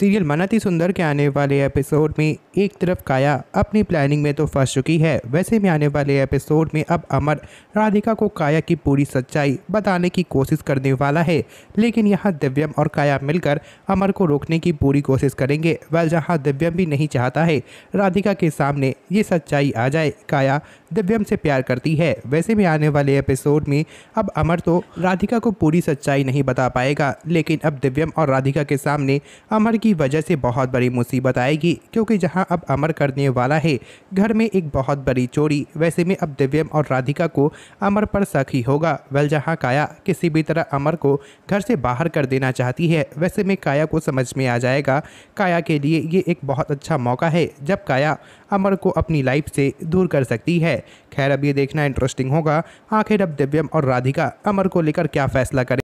serial मनाती सुंदर के आने वाले एपिसोड में एक तरफ काया अपनी प्लानिंग में तो फंस चुकी है वैसे में आने वाले एपिसोड में अब अमर राधिका को काया की पूरी सच्चाई बताने की कोशिश करने वाला है लेकिन यहाँ दिव्यम और काया मिलकर अमर को रोकने की पूरी कोशिश करेंगे वह जहाँ दिव्यम भी नहीं चाहता है राधिका के सामने ये सच्चाई आ जाए काया दिव्यम से प्यार करती है वैसे में आने वाले एपिसोड में अब अमर तो राधिका को पूरी सच्चाई नहीं बता पाएगा लेकिन अब दिव्यम और राधिका के सामने अमर की वजह से बहुत बड़ी मुसीबत आएगी क्योंकि जहां अब अमर करने वाला है घर में एक बहुत बड़ी चोरी वैसे में अब दिव्यम और राधिका को अमर पर शक ही होगा वेल जहां काया किसी भी तरह अमर को घर से बाहर कर देना चाहती है वैसे में काया को समझ में आ जाएगा काया के लिए ये एक बहुत अच्छा मौका है जब काया अमर को अपनी लाइफ से दूर कर सकती है खैर अब ये देखना इंटरेस्टिंग होगा आखिर अब दिव्यम और राधिका अमर को लेकर क्या फैसला करें